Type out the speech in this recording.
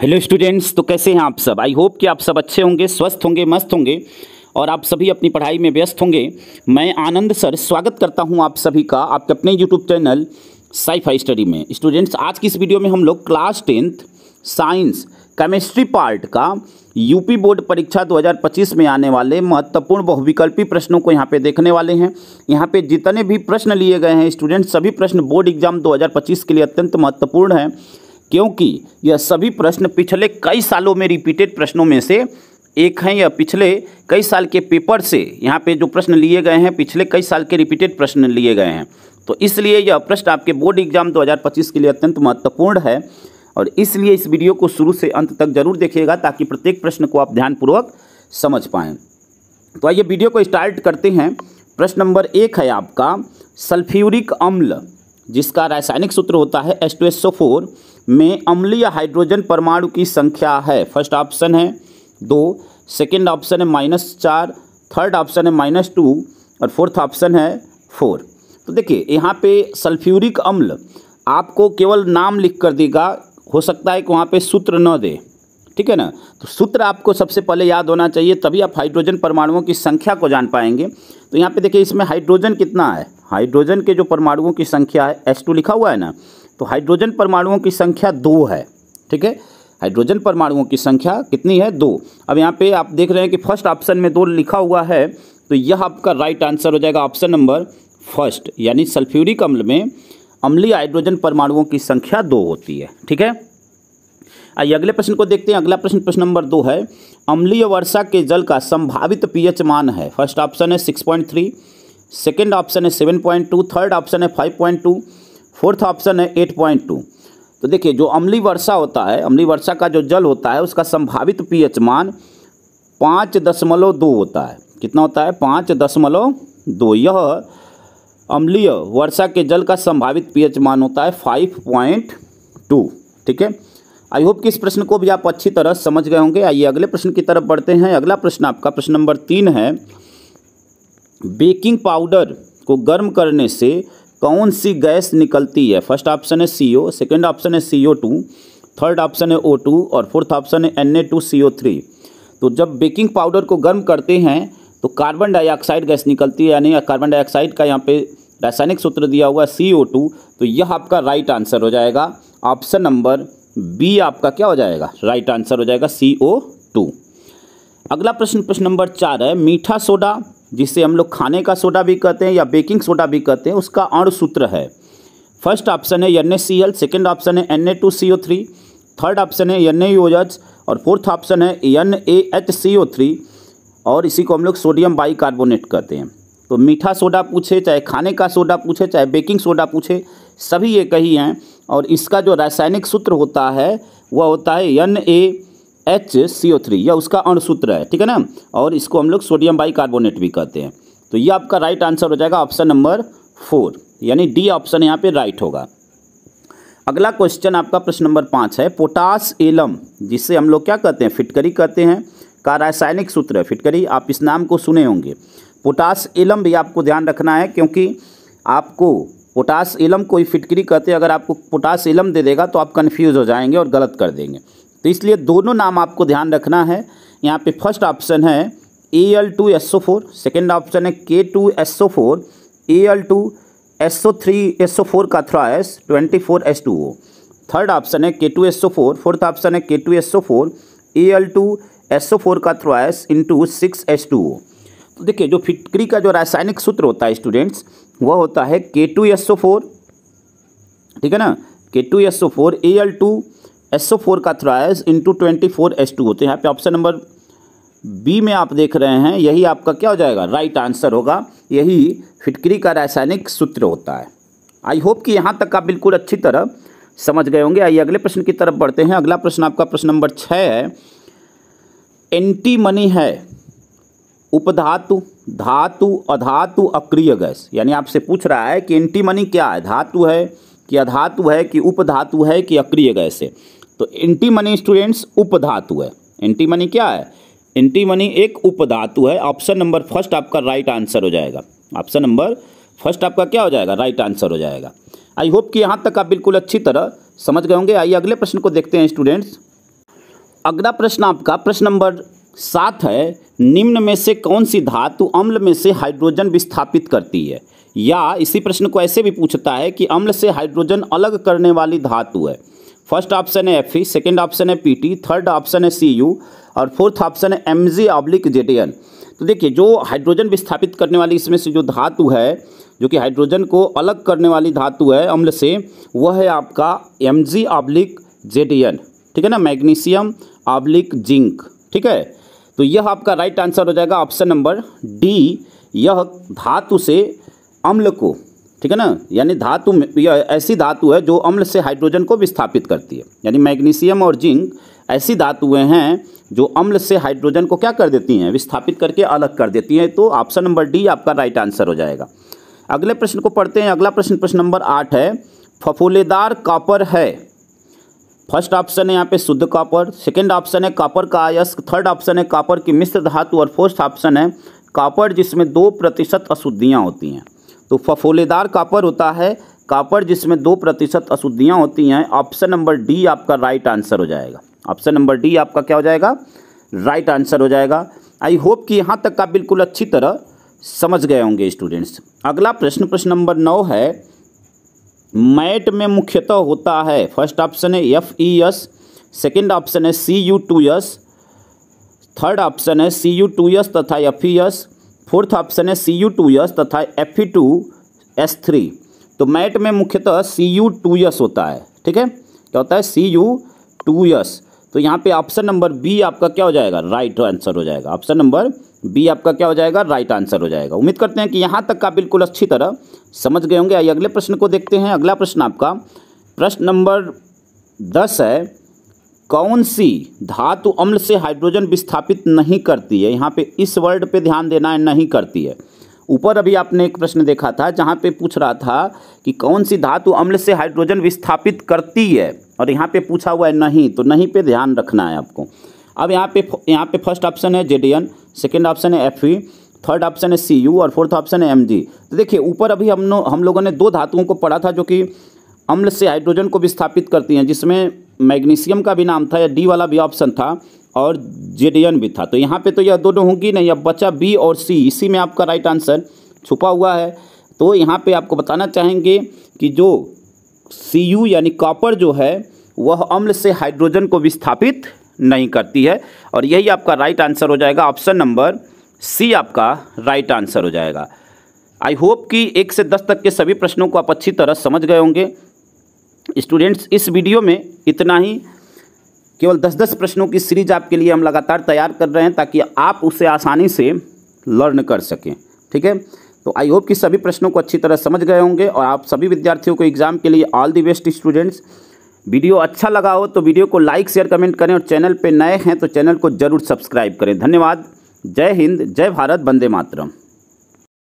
hello students तो कैसे हैं आप सब आई होप कि आप सब अच्छे होंगे स्वस्थ होंगे मस्त होंगे और आप सभी अपनी पढ़ाई में व्यस्त होंगे मैं आनंद सर स्वागत करता हूं आप सभी का आपके अपने यूट्यूब चैनल साइफाई स्टडी में स्टूडेंट्स आज की इस वीडियो में हम लोग class tenth science chemistry part का यूपी बोर्ड परीक्षा 2025 में आने वाले महत्वपूर्ण बहुविकल्पी प्रश्नों को यहाँ पे देखने वाले हैं यहाँ पे जितने भी प्रश्न लिए गए हैं स्टूडेंट्स सभी प्रश्न बोर्ड एग्जाम 2025 के लिए अत्यंत महत्वपूर्ण हैं क्योंकि यह सभी प्रश्न पिछले कई सालों में रिपीटेड प्रश्नों में से एक हैं या पिछले कई साल के पेपर से यहाँ पे जो प्रश्न लिए गए हैं पिछले कई साल के रिपीटेड प्रश्न लिए गए हैं तो इसलिए यह प्रश्न आपके बोर्ड एग्जाम 2025 के लिए अत्यंत महत्वपूर्ण है और इसलिए इस वीडियो को शुरू से अंत तक जरूर देखिएगा ताकि प्रत्येक प्रश्न को आप ध्यानपूर्वक समझ पाएँ तो आइए वीडियो को स्टार्ट करते हैं प्रश्न नंबर एक है आपका सल्फ्यूरिक अम्ल जिसका रासायनिक सूत्र होता है एस टू फोर में अम्लीय हाइड्रोजन परमाणु की संख्या है फर्स्ट ऑप्शन है दो सेकेंड ऑप्शन है माइनस चार थर्ड ऑप्शन है माइनस टू और फोर्थ ऑप्शन है फोर तो देखिए यहाँ पे सल्फ्यूरिक अम्ल आपको केवल नाम लिख कर देगा हो सकता है कि वहाँ पे सूत्र न दे ठीक है ना तो सूत्र आपको सबसे पहले याद होना चाहिए तभी आप हाइड्रोजन परमाणुओं की संख्या को जान पाएंगे तो यहाँ पे देखिए इसमें हाइड्रोजन कितना है हाइड्रोजन के जो परमाणुओं की संख्या है एस टू लिखा हुआ है ना तो हाइड्रोजन परमाणुओं की संख्या दो है ठीक है हाइड्रोजन परमाणुओं की संख्या कितनी है दो अब यहाँ पे आप देख रहे हैं कि फर्स्ट ऑप्शन में दो लिखा हुआ है तो यह आपका राइट आंसर हो जाएगा ऑप्शन नंबर फर्स्ट यानी सल्फ्यूरिक अम्ल में अम्लीय हाइड्रोजन परमाणुओं की संख्या दो होती है ठीक है आइए अगले प्रश्न को देखते हैं अगला प्रश्न प्रश्न नंबर दो है अम्लीय वर्षा के जल का संभावित पीएच मान है फर्स्ट ऑप्शन है six point three second option है seven point two third option है five point two fourth option है एट पॉइंट टू तो देखिए जो अम्ली वर्षा होता है अम्ली वर्षा का जो जल होता है उसका संभावित पीएच मान पाँच दशमलव दो होता है कितना होता है पाँच दशमलव दो यह अम्लीय वर्षा के जल का संभावित पीएच मान होता है फाइव पॉइंट टू ठीक है आई होप कि इस प्रश्न को भी आप अच्छी तरह समझ गए होंगे आइए अगले प्रश्न की तरफ बढ़ते हैं अगला प्रश्न आपका प्रश्न नंबर तीन है बेकिंग पाउडर को गर्म करने से कौन सी गैस निकलती है फर्स्ट ऑप्शन है सी ओ सेकेंड ऑप्शन है C O two third option है ओ टू और फोर्थ ऑप्शन है N A two C O three तो जब बेकिंग पाउडर को गर्म करते हैं तो कार्बन डाइऑक्साइड गैस निकलती है यानी कार्बन डाइऑक्साइड का यहाँ पे रासायनिक सूत्र दिया हुआ है सी ओ टू तो यह आपका राइट आंसर हो जाएगा ऑप्शन नंबर बी आपका क्या हो जाएगा राइट आंसर हो जाएगा सी ओ अगला प्रश्न प्रश्न नंबर चार है मीठा सोडा जिसे हम लोग खाने का सोडा भी कहते हैं या बेकिंग सोडा भी कहते हैं उसका अणु सूत्र है फर्स्ट ऑप्शन है N A C L second option है N A two C O three third option है एन ए और फोर्थ ऑप्शन है N A H C O three और इसी को हम लोग सोडियम बाइकार्बोनेट कहते हैं तो मीठा सोडा पूछे चाहे खाने का सोडा पूछे चाहे बेकिंग सोडा पूछे सभी ये कही हैं और इसका जो रासायनिक सूत्र होता है वह होता है N A H C O three यह उसका अणसूत्र है ठीक है ना और इसको हम लोग सोडियम बाई कार्बोनेट भी कहते हैं तो ये आपका राइट आंसर हो जाएगा ऑप्शन नंबर फोर यानी डी ऑप्शन यहाँ पे राइट होगा अगला क्वेश्चन आपका प्रश्न नंबर पाँच है पोटास एलम जिससे हम लोग क्या कहते हैं फिटकरी कहते हैं का रासायनिक सूत्र है फिटकरी आप इस नाम को सुने होंगे पोटास एलम भी आपको ध्यान रखना है क्योंकि आपको पोटास एलम कोई फिटकरी कहते हैं अगर आपको पोटास एलम दे देगा तो आप कन्फ्यूज़ हो जाएंगे और गलत कर देंगे तो इसलिए दोनों नाम आपको ध्यान रखना है यहाँ पे फर्स्ट ऑप्शन है A L two S O four second option है K two S O four A L two S O three S O four का thrice twenty four S two O third option है K two S O four fourth option है K two S O four A L two S O four का thrice into six S two O तो देखिए जो फिटकरी का जो रासायनिक सूत्र होता है स्टूडेंट्स वह होता है K two S O four ठीक है ना K two S O four A L two S O four का thrice into twenty four S two होते हैं यहाँ पे ऑप्शन नंबर बी में आप देख रहे हैं यही आपका क्या हो जाएगा राइट आंसर होगा यही फिटकरी का रासायनिक सूत्र होता है आई होप कि यहाँ तक आप बिल्कुल अच्छी तरह समझ गए होंगे आइए अगले प्रश्न की तरफ बढ़ते हैं अगला प्रश्न आपका प्रश्न नंबर छः है एंटी मनी है उपधातु धातु अधातु अक्रिय गैस यानी आपसे पूछ रहा है कि एंटी मनी क्या है धातु है कि अधातु है कि उपधातु है कि अक्रिय गैस है तो एंटी मनी स्टूडेंट्स उपधातु है एंटी मनी क्या है एंटी मनी एक उपधातु है ऑप्शन नंबर फर्स्ट आपका राइट आंसर हो जाएगा ऑप्शन नंबर फर्स्ट आपका क्या हो जाएगा राइट आंसर हो जाएगा आई होप कि यहाँ तक आप बिल्कुल अच्छी तरह समझ गए होंगे आइए अगले प्रश्न को देखते हैं स्टूडेंट्स अगला प्रश्न आपका प्रश्न नंबर सात है निम्न में से कौन सी धातु अम्ल में से हाइड्रोजन विस्थापित करती है या इसी प्रश्न को ऐसे भी पूछता है कि अम्ल से हाइड्रोजन अलग करने वाली धातु है फर्स्ट ऑप्शन है एफ ई सेकेंड ऑप्शन है पी टी थर्ड ऑप्शन है सी यू और फोर्थ ऑप्शन है M G oblique J T N तो देखिए जो हाइड्रोजन विस्थापित करने वाली इसमें से जो धातु है जो कि हाइड्रोजन को अलग करने वाली धातु है अम्ल से वह है आपका M G oblique J T N ठीक है ना मैग्नीशियम ऑब्लिक जिंक ठीक है तो यह आपका राइट आंसर हो जाएगा ऑप्शन नंबर डी यह धातु से अम्ल को ठीक है ना यानी धातु में या ऐसी धातु है जो अम्ल से हाइड्रोजन को विस्थापित करती है यानी मैग्नीशियम और जिंक ऐसी धातुएं हैं जो अम्ल से हाइड्रोजन को क्या कर देती हैं विस्थापित करके अलग कर देती हैं तो ऑप्शन नंबर डी आपका राइट आंसर हो जाएगा अगले प्रश्न को पढ़ते हैं अगला प्रश्न प्रश्न नंबर आठ है फफूलेदार कॉपर है फर्स्ट ऑप्शन है यहाँ पे शुद्ध कॉपर सेकेंड ऑप्शन है कॉपर का अयस्क थर्ड ऑप्शन है कॉपर की मिश्र धातु और फोर्थ ऑप्शन है कॉपर जिसमें दो प्रतिशत अशुद्धियाँ होती हैं तो फफोलेदार कापर होता है कापर जिसमें दो प्रतिशत अशुद्धियाँ होती हैं ऑप्शन नंबर डी आपका राइट आंसर हो जाएगा ऑप्शन नंबर डी आपका क्या हो जाएगा राइट आंसर हो जाएगा आई होप कि यहाँ तक का बिल्कुल अच्छी तरह समझ गए होंगे स्टूडेंट्स अगला प्रश्न प्रश्न नंबर नौ है मैट में मुख्यतः होता है फर्स्ट ऑप्शन है F E S second option है C U two S third option है सी यू टू एस तथा F E S fourth option है सी यू टू यस तथा F E two S three तो matte में मुख्यतः सी U two yes होता है ठीक है क्या होता है सी यू टू यस तो यहाँ पे ऑप्शन नंबर बी आपका क्या हो जाएगा राइट आंसर हो जाएगा ऑप्शन नंबर बी आपका क्या हो जाएगा राइट आंसर हो जाएगा उम्मीद करते हैं कि यहाँ तक का बिल्कुल अच्छी तरह समझ गए होंगे आइए अगले प्रश्न को देखते हैं अगला प्रश्न आपका प्रश्न नंबर दस है कौन सी धातु अम्ल से हाइड्रोजन विस्थापित नहीं करती है यहाँ पे इस वर्ड पे ध्यान देना है नहीं करती है ऊपर अभी आपने एक प्रश्न देखा था जहाँ पे पूछ रहा था कि कौन सी धातु अम्ल से हाइड्रोजन विस्थापित करती है और यहाँ पे पूछा हुआ है नहीं तो नहीं पे ध्यान रखना है आपको अब यहाँ पे यहाँ पे फर्स्ट ऑप्शन है एन सेकेंड ऑप्शन है एफ थर्ड ऑप्शन है सी यू और फोर्थ ऑप्शन है एम जी तो देखिए ऊपर अभी हम हम लोगों ने दो धातुओं को पढ़ा था जो कि अम्ल से हाइड्रोजन को विस्थापित करती हैं जिसमें मैग्नीशियम का भी नाम था या डी वाला भी ऑप्शन था और जे भी था तो यहाँ पे तो यह दोनों होंगी नहीं अब बचा बी और सी इसी में आपका राइट आंसर छुपा हुआ है तो यहाँ पे आपको बताना चाहेंगे कि जो सी यू यानी कॉपर जो है वह अम्ल से हाइड्रोजन को विस्थापित नहीं करती है और यही आपका राइट आंसर हो जाएगा ऑप्शन नंबर सी आपका राइट आंसर हो जाएगा आई होप कि एक से दस तक के सभी प्रश्नों को आप अच्छी तरह समझ गए होंगे स्टूडेंट्स इस वीडियो में इतना ही केवल दस दस प्रश्नों की सीरीज आपके लिए हम लगातार तैयार कर रहे हैं ताकि आप उसे आसानी से लर्न कर सकें ठीक है तो आई होप कि सभी प्रश्नों को अच्छी तरह समझ गए होंगे और आप सभी विद्यार्थियों को एग्ज़ाम के लिए all the best students video अच्छा लगा हो तो वीडियो को लाइक शेयर कमेंट करें और चैनल पर नए हैं तो चैनल को जरूर सब्सक्राइब करें धन्यवाद जय हिंद जय भारत वंदे मातरम